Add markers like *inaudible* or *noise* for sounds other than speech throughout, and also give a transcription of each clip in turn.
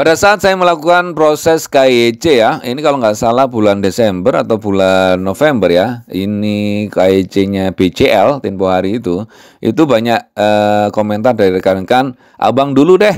Pada saat saya melakukan proses KYC ya, ini kalau nggak salah bulan Desember atau bulan November ya, ini KYC-nya BCL tempo hari itu, itu banyak eh, komentar dari rekan-rekan, abang dulu deh,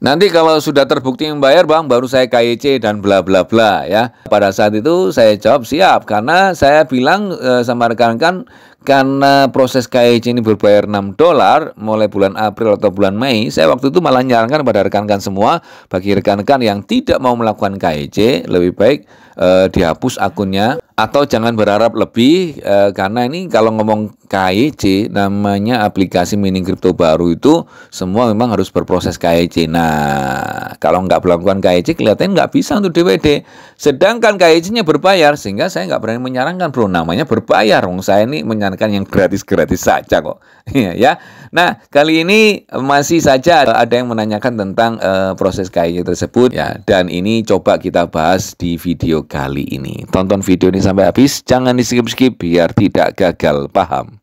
Nanti kalau sudah terbukti membayar bang, baru saya KYC dan bla bla bla ya. Pada saat itu saya jawab siap karena saya bilang eh, sama rekan-rekan karena proses KIC e ini berbayar 6 dolar mulai bulan April atau bulan Mei, saya waktu itu malah nyarankan pada rekan-rekan semua, bagi rekan-rekan yang tidak mau melakukan KIC, e lebih baik eh, dihapus akunnya atau jangan berharap lebih eh, karena ini kalau ngomong KYC e namanya aplikasi mining kripto baru itu semua memang harus berproses KYC. Nah, kalau nggak melakukan KYC kelihatannya nggak bisa untuk DWD. Sedangkan KYC-nya berbayar sehingga saya nggak berani menyarankan bro namanya berbayar. saya ini menyarankan menyarankan kan yang gratis-gratis saja kok. *laughs* Iya, ya. Nah, kali ini masih saja ada yang menanyakan tentang uh, proses KI tersebut ya dan ini coba kita bahas di video kali ini. Tonton video ini sampai habis, jangan di skip-skip biar tidak gagal paham.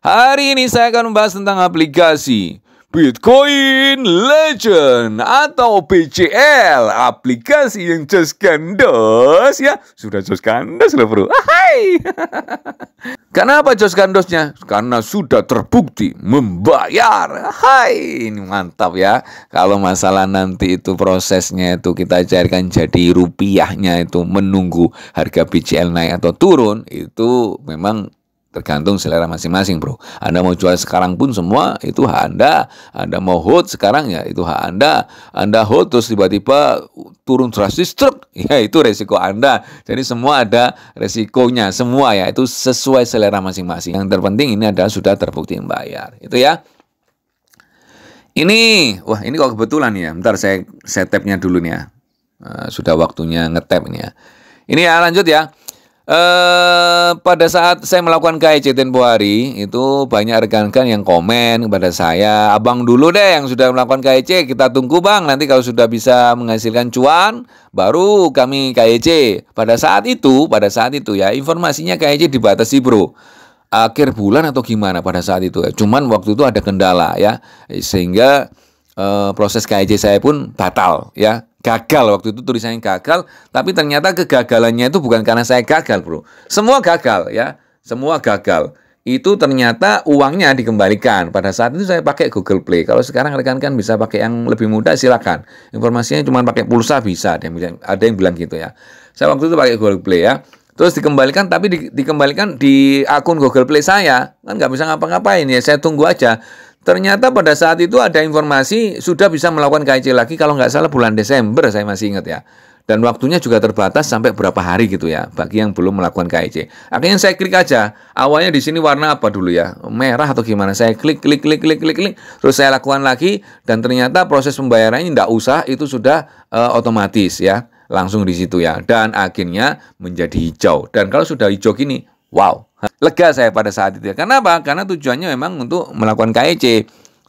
Hari ini saya akan membahas tentang aplikasi Bitcoin Legend atau BCL, aplikasi yang just gandos ya. Sudah just gandos loh, Bro. Ah, hai. *laughs* Karena apa jos gandosnya? Karena sudah terbukti membayar. Hai, ini mantap ya. Kalau masalah nanti itu prosesnya itu kita cairkan jadi rupiahnya itu menunggu harga BCL naik atau turun itu memang Tergantung selera masing-masing, bro. Anda mau jual sekarang pun semua itu hak Anda. Anda mau hold sekarang ya itu hak Anda. Anda hold terus tiba-tiba turun drastis, truk. *laughs* Ya itu resiko Anda. Jadi semua ada resikonya. Semua ya itu sesuai selera masing-masing. Yang terpenting ini adalah sudah terbukti membayar. Itu ya. Ini, wah ini kok kebetulan ya. Bentar saya setepnya tapnya dulu nih ya. Eh, sudah waktunya ngetap nih ya. Ini ya lanjut ya eh, pada saat saya melakukan KIC tempo hari itu banyak rekan-rekan yang komen kepada saya, abang dulu deh yang sudah melakukan KIC, kita tunggu bang nanti kalau sudah bisa menghasilkan cuan, baru kami KIC. Pada saat itu, pada saat itu ya informasinya KIC dibatasi bro akhir bulan atau gimana pada saat itu ya. Cuman waktu itu ada kendala ya sehingga uh, proses KIC saya pun batal ya gagal waktu itu tulisannya gagal tapi ternyata kegagalannya itu bukan karena saya gagal bro semua gagal ya semua gagal itu ternyata uangnya dikembalikan pada saat itu saya pakai Google Play kalau sekarang rekan-rekan bisa pakai yang lebih mudah silakan informasinya cuma pakai pulsa bisa ada yang bilang ada yang bilang gitu ya saya waktu itu pakai Google Play ya terus dikembalikan tapi di, dikembalikan di akun Google Play saya kan nggak bisa ngapa-ngapain ya saya tunggu aja Ternyata pada saat itu ada informasi sudah bisa melakukan KIC lagi kalau nggak salah bulan Desember saya masih ingat ya. Dan waktunya juga terbatas sampai berapa hari gitu ya bagi yang belum melakukan KIC. Akhirnya saya klik aja. Awalnya di sini warna apa dulu ya? Merah atau gimana? Saya klik klik klik klik klik klik terus saya lakukan lagi dan ternyata proses pembayarannya nggak usah itu sudah uh, otomatis ya langsung di situ ya dan akhirnya menjadi hijau dan kalau sudah hijau gini Wow, lega saya pada saat itu. Ya. Kenapa? Karena tujuannya memang untuk melakukan KIC. E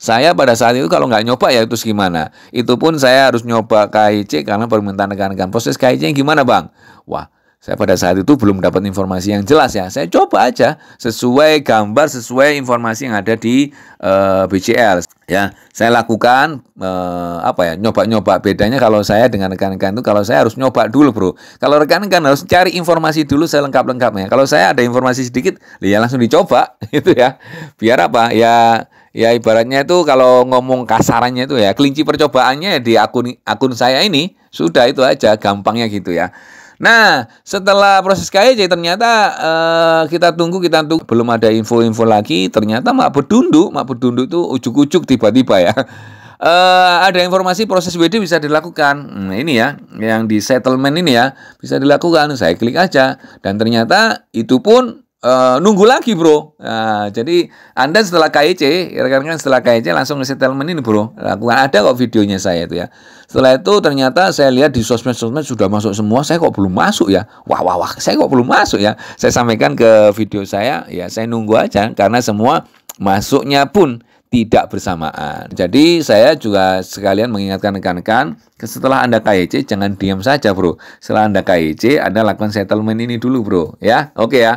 saya pada saat itu kalau nggak nyoba ya itu gimana? Itu pun saya harus nyoba KIC e karena permintaan rekan-rekan. Proses KIC e gimana bang? Wah, saya pada saat itu belum dapat informasi yang jelas ya. Saya coba aja sesuai gambar, sesuai informasi yang ada di e, eh, BCL. Ya, saya lakukan e, apa ya? Nyoba-nyoba. Bedanya kalau saya dengan rekan-rekan itu, kalau saya harus nyoba dulu, bro. Kalau rekan-rekan harus cari informasi dulu saya lengkap lengkapnya Kalau saya ada informasi sedikit, ya langsung dicoba, *laughs* gitu ya. Biar apa? Ya ya ibaratnya itu kalau ngomong kasarannya itu ya kelinci percobaannya di akun akun saya ini sudah itu aja gampangnya gitu ya Nah, setelah proses KIJ e ternyata uh, kita tunggu kita tunggu belum ada info-info lagi. Ternyata mak bedunduk, mak bedunduk itu ujuk-ujuk tiba-tiba ya. Uh, *laughs* ada informasi proses WD bisa dilakukan. Hmm, ini ya, yang di settlement ini ya bisa dilakukan. Saya klik aja dan ternyata itu pun Uh, nunggu lagi bro. Nah, jadi anda setelah KIC, e rekan-rekan setelah KIC e langsung settlement ini bro. Lakukan nah, ada kok videonya saya itu ya. Setelah itu ternyata saya lihat di sosmed-sosmed sudah masuk semua, saya kok belum masuk ya. Wah wah wah, saya kok belum masuk ya. Saya sampaikan ke video saya, ya saya nunggu aja karena semua masuknya pun tidak bersamaan. Jadi saya juga sekalian mengingatkan rekan-rekan, setelah Anda KYC e jangan diam saja, Bro. Setelah Anda KYC, Anda lakukan settlement ini dulu, Bro, ya. Oke okay, ya.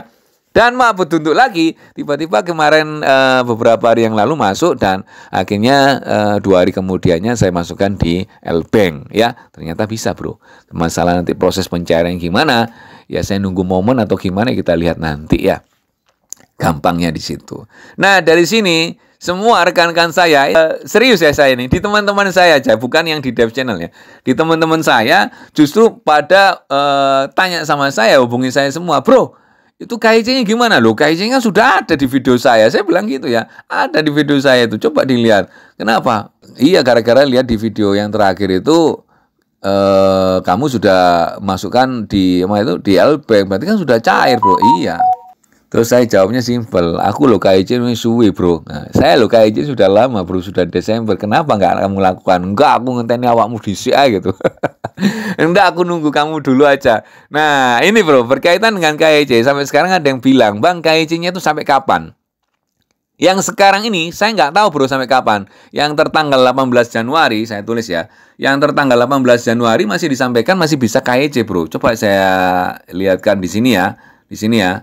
Dan maaf petunjuk lagi, tiba-tiba kemarin e, beberapa hari yang lalu masuk dan akhirnya e, dua hari kemudiannya saya masukkan di L Bank ya. Ternyata bisa bro. Masalah nanti proses pencairan gimana, ya saya nunggu momen atau gimana kita lihat nanti ya. Gampangnya di situ. Nah dari sini semua rekan-rekan saya eh, serius ya saya ini di teman-teman saya aja bukan yang di dev channel ya di teman-teman saya justru pada eh, tanya sama saya hubungi saya semua bro itu kic gimana loh? kic sudah ada di video saya. Saya bilang gitu ya. Ada di video saya itu. Coba dilihat. Kenapa? Iya gara-gara lihat di video yang terakhir itu eh, kamu sudah masukkan di apa itu di LB. Berarti kan sudah cair, Bro. Iya. Terus saya jawabnya simple, aku lo KIC ini suwi bro. Nah, saya lo KIC sudah lama bro, sudah Desember. Kenapa nggak kamu lakukan? Enggak, aku ngenteni awakmu di gitu. *laughs* Enggak, aku nunggu kamu dulu aja. Nah, ini bro, berkaitan dengan KIC. Sampai sekarang ada yang bilang, Bang, KIC-nya itu sampai kapan? Yang sekarang ini saya nggak tahu bro sampai kapan. Yang tertanggal 18 Januari saya tulis ya. Yang tertanggal 18 Januari masih disampaikan masih bisa KEC bro. Coba saya lihatkan di sini ya. Di sini ya.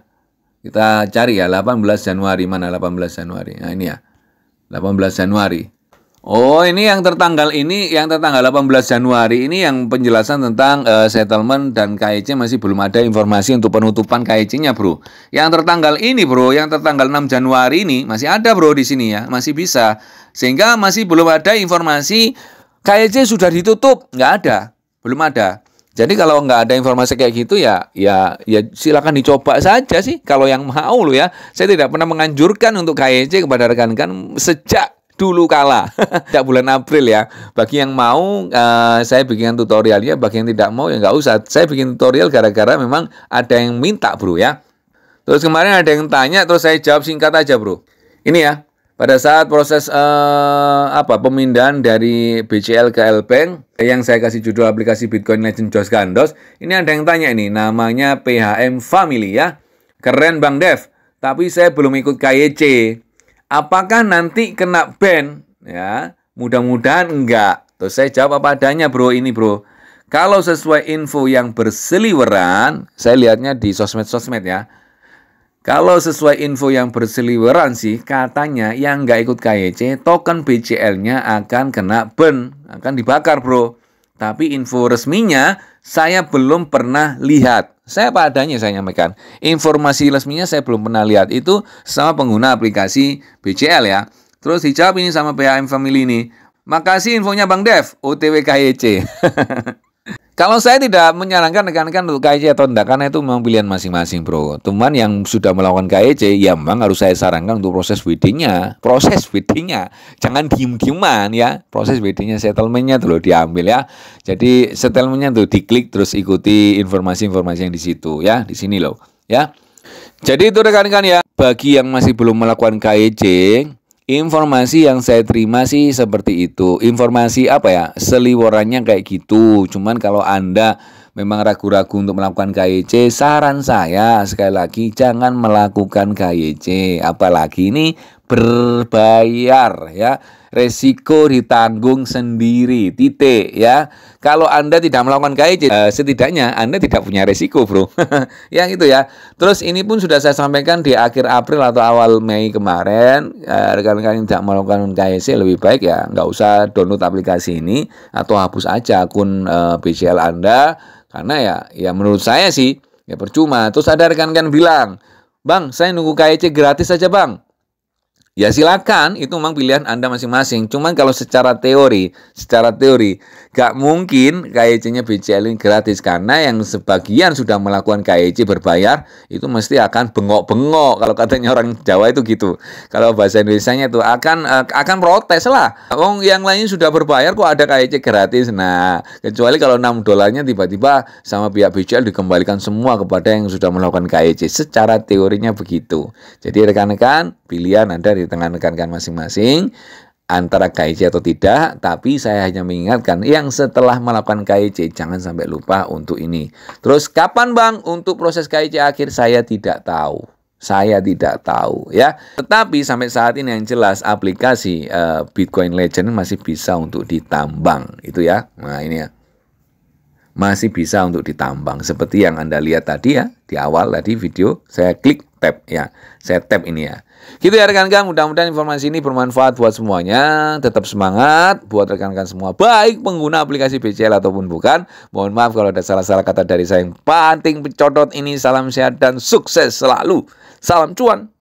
Kita cari ya 18 Januari mana 18 Januari. Nah ini ya. 18 Januari. Oh, ini yang tertanggal ini yang tertanggal 18 Januari ini yang penjelasan tentang uh, settlement dan KIC masih belum ada informasi untuk penutupan KIC-nya, Bro. Yang tertanggal ini, Bro, yang tertanggal 6 Januari ini masih ada, Bro, di sini ya, masih bisa. Sehingga masih belum ada informasi KIC sudah ditutup, nggak ada. Belum ada. Jadi kalau nggak ada informasi kayak gitu ya, ya, ya silakan dicoba saja sih. Kalau yang mau lo ya, saya tidak pernah menganjurkan untuk KYC kepada rekan-rekan sejak dulu kala. *laughs* Tidak bulan April ya. Bagi yang mau uh, saya bikin tutorialnya, bagi yang tidak mau ya nggak usah. Saya bikin tutorial gara-gara memang ada yang minta bro ya. Terus kemarin ada yang tanya, terus saya jawab singkat aja bro. Ini ya, pada saat proses uh, apa pemindahan dari BCL ke Lbank yang saya kasih judul aplikasi Bitcoin Legend Jos Gandos, ini ada yang tanya ini namanya PHM Family ya. Keren Bang Dev, tapi saya belum ikut KYC apakah nanti kena ban ya mudah-mudahan enggak terus saya jawab apa adanya bro ini bro kalau sesuai info yang berseliweran saya lihatnya di sosmed-sosmed ya kalau sesuai info yang berseliweran sih katanya yang enggak ikut KYC token BCL-nya akan kena ban akan dibakar bro tapi info resminya saya belum pernah lihat. Saya apa adanya saya nyampaikan. Informasi resminya saya belum pernah lihat. Itu sama pengguna aplikasi BCL ya. Terus dijawab ini sama PHM Family ini. Makasih infonya Bang Dev, OTW KYC. E *laughs* Kalau saya tidak menyarankan rekan-rekan untuk KIC e atau tidak karena itu memang pilihan masing-masing bro. Teman yang sudah melakukan KIC e ya memang harus saya sarankan untuk proses weddingnya, proses weddingnya, jangan diem-dieman ya. Proses weddingnya settlementnya dulu diambil ya. Jadi settlementnya tuh diklik terus ikuti informasi-informasi yang di situ ya, di sini loh ya. Jadi itu rekan-rekan ya, bagi yang masih belum melakukan KIC e Informasi yang saya terima sih seperti itu. Informasi apa ya? Seliworannya kayak gitu. Cuman kalau Anda memang ragu-ragu untuk melakukan KYC, saran saya sekali lagi jangan melakukan KYC. Apalagi ini berbayar ya. Resiko ditanggung sendiri. Titik ya. Kalau Anda tidak melakukan KIC eh, setidaknya Anda tidak punya resiko, Bro. *laughs* yang itu ya. Terus ini pun sudah saya sampaikan di akhir April atau awal Mei kemarin, eh, rekan-rekan uh, yang tidak melakukan KIC lebih baik ya nggak usah download aplikasi ini atau hapus aja akun eh, BCL Anda karena ya ya menurut saya sih ya percuma. Terus ada rekan-rekan bilang, "Bang, saya nunggu KYC gratis saja, Bang." Ya silakan, itu memang pilihan Anda masing-masing. Cuman kalau secara teori, secara teori, gak mungkin kyc e nya BCL ini gratis karena yang sebagian sudah melakukan KYC e berbayar itu mesti akan bengok-bengok kalau katanya orang Jawa itu gitu. Kalau bahasa Indonesia-nya itu akan eh, akan protes lah. Wong yang lain sudah berbayar kok ada KYC e gratis. Nah, kecuali kalau 6 dolarnya tiba-tiba sama pihak BCL dikembalikan semua kepada yang sudah melakukan KYC. Secara teorinya begitu. Jadi rekan-rekan, pilihan Anda di dengan rekan-rekan masing-masing antara KIC atau tidak, tapi saya hanya mengingatkan yang setelah melakukan KIC jangan sampai lupa untuk ini. Terus kapan Bang untuk proses KIC akhir saya tidak tahu. Saya tidak tahu ya. Tetapi sampai saat ini yang jelas aplikasi uh, Bitcoin Legend masih bisa untuk ditambang itu ya. Nah ini ya masih bisa untuk ditambang seperti yang Anda lihat tadi ya di awal tadi video saya klik tab ya saya tab ini ya gitu ya rekan-rekan mudah-mudahan informasi ini bermanfaat buat semuanya tetap semangat buat rekan-rekan semua baik pengguna aplikasi BCL ataupun bukan mohon maaf kalau ada salah-salah kata dari saya yang penting pencodot ini salam sehat dan sukses selalu salam cuan